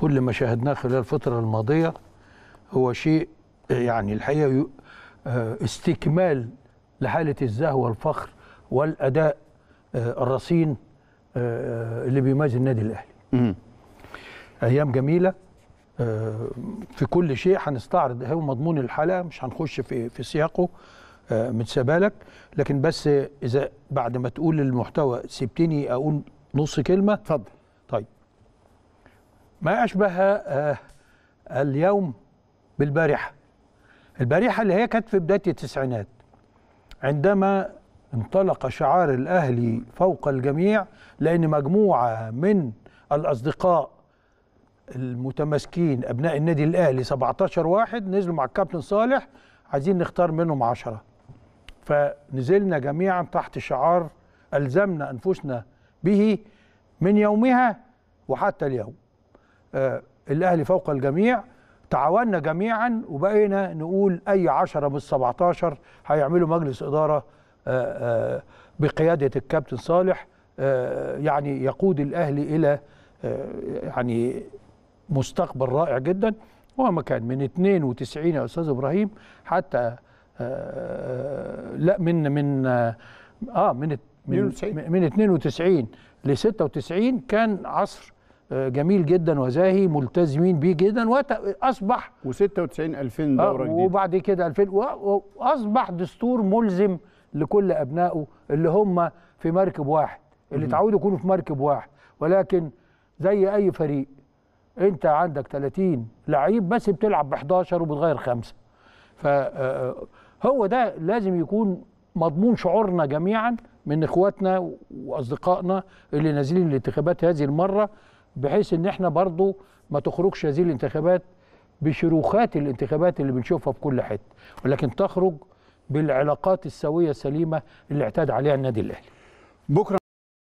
كل ما شاهدناه خلال الفترة الماضية هو شيء يعني الحقيقة آه، استكمال لحالة الزهو والفخر والأداء آه، الرصين آه، اللي بيميز النادي الأهلي أيام جميلة في كل شيء هنستعرض هو مضمون الحلقة مش هنخش في في سياقه متسابالك لكن بس إذا بعد ما تقول المحتوى سبتني أقول نص كلمة اتفضل طيب ما أشبه آه، اليوم بالبارحة البارحة اللي هي كانت في بداية التسعينات عندما انطلق شعار الأهلي فوق الجميع لأن مجموعة من الأصدقاء المتماسكين أبناء النادي الأهلي 17 واحد نزلوا مع الكابتن صالح عايزين نختار منهم 10 فنزلنا جميعا تحت شعار ألزمنا أنفسنا به من يومها وحتى اليوم آه، الاهلي فوق الجميع تعاوننا جميعا وبقينا نقول اي 10 من 17 هيعملوا مجلس اداره آه، آه، بقياده الكابتن صالح يعني يقود الاهلي الى يعني مستقبل رائع جدا وما كان من 92 يا استاذ ابراهيم حتى لا من من اه من من من 92 ل 96 كان عصر جميل جدا وزاهي ملتزمين بيه جدا واصبح و96 2000 دوره جديده وبعد كده 2000 واصبح دستور ملزم لكل ابنائه اللي هم في مركب واحد اللي اتعودوا يكونوا في مركب واحد ولكن زي اي فريق انت عندك 30 لعيب بس بتلعب ب 11 وبتغير خمسه فهو آه، آه، ده لازم يكون مضمون شعورنا جميعا من اخواتنا واصدقائنا اللي نازلين الانتخابات هذه المره بحيث ان احنا برضو ما تخرجش هذه الانتخابات بشروخات الانتخابات اللي بنشوفها في كل حته ولكن تخرج بالعلاقات السويه السليمه اللي اعتاد عليها النادي الاهلي بكره